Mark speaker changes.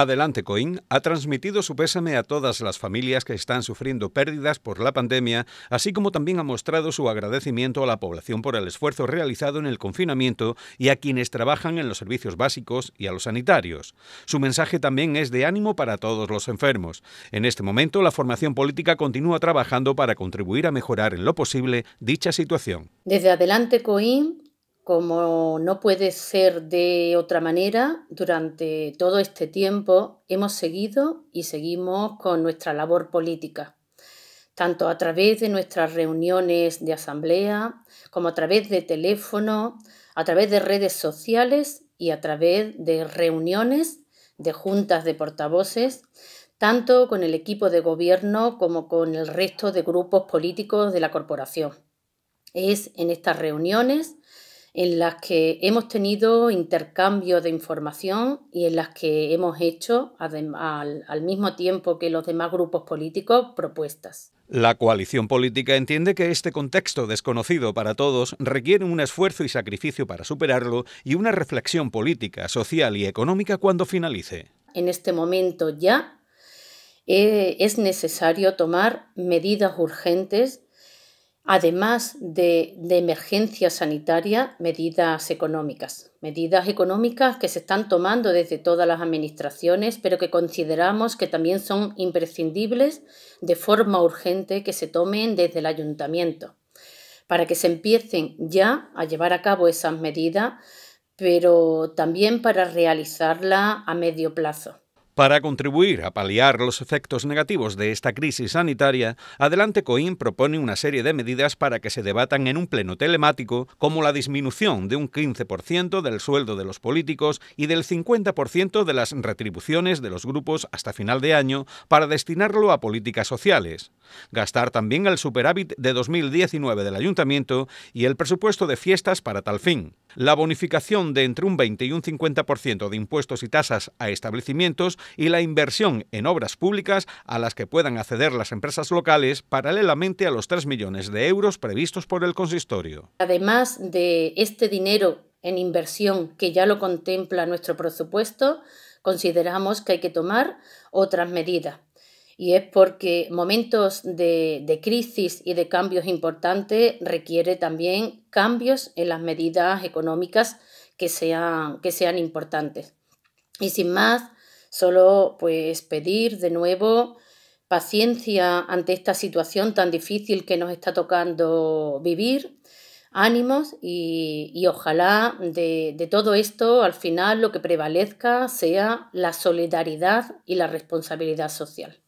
Speaker 1: Adelante Coin ha transmitido su pésame a todas las familias que están sufriendo pérdidas por la pandemia, así como también ha mostrado su agradecimiento a la población por el esfuerzo realizado en el confinamiento y a quienes trabajan en los servicios básicos y a los sanitarios. Su mensaje también es de ánimo para todos los enfermos. En este momento, la formación política continúa trabajando para contribuir a mejorar en lo posible dicha situación.
Speaker 2: Desde Adelante Coin como no puede ser de otra manera, durante todo este tiempo hemos seguido y seguimos con nuestra labor política, tanto a través de nuestras reuniones de asamblea, como a través de teléfono, a través de redes sociales y a través de reuniones de juntas de portavoces, tanto con el equipo de gobierno como con el resto de grupos políticos de la corporación. Es en estas reuniones en las que hemos tenido intercambio de información y en las que hemos hecho, al, mismo tiempo que los demás grupos políticos, propuestas.
Speaker 1: La coalición política entiende que este contexto desconocido para todos requiere un esfuerzo y sacrificio para superarlo y una reflexión política, social y económica cuando finalice.
Speaker 2: En este momento ya eh, es necesario tomar medidas urgentes además de, emergencia sanitaria, medidas económicas. Medidas económicas que se están tomando desde todas las administraciones, pero que consideramos que también son imprescindibles de forma urgente que se tomen desde el ayuntamiento, para que se empiecen ya a llevar a cabo esas medidas, pero también para realizarla a medio plazo.
Speaker 1: Para contribuir a paliar los efectos negativos de esta crisis sanitaria, Adelante Coim propone una serie de medidas para que se debatan en un pleno telemático, como la disminución de un 15% del sueldo de los políticos y del 50% de las retribuciones de los grupos hasta final de año para destinarlo a políticas sociales. Gastar también el superávit de 2019 del ayuntamiento y el presupuesto de fiestas para tal fin. La bonificación de entre un 20 y un 50% de impuestos y tasas a establecimientos y la inversión en obras públicas a las que puedan acceder las empresas locales paralelamente a los 3 millones de euros previstos por el consistorio.
Speaker 2: Además de este dinero en inversión que ya lo contempla nuestro presupuesto, consideramos que hay que tomar otras medidas. Y es porque momentos de, crisis y de cambios importantes requiere también cambios en las medidas económicas que sean, que sean importantes. Y sin más, Solo pues pedir de nuevo paciencia ante esta situación tan difícil que nos está tocando vivir, ánimos y, ojalá de todo esto al final lo que prevalezca sea la solidaridad y la responsabilidad social.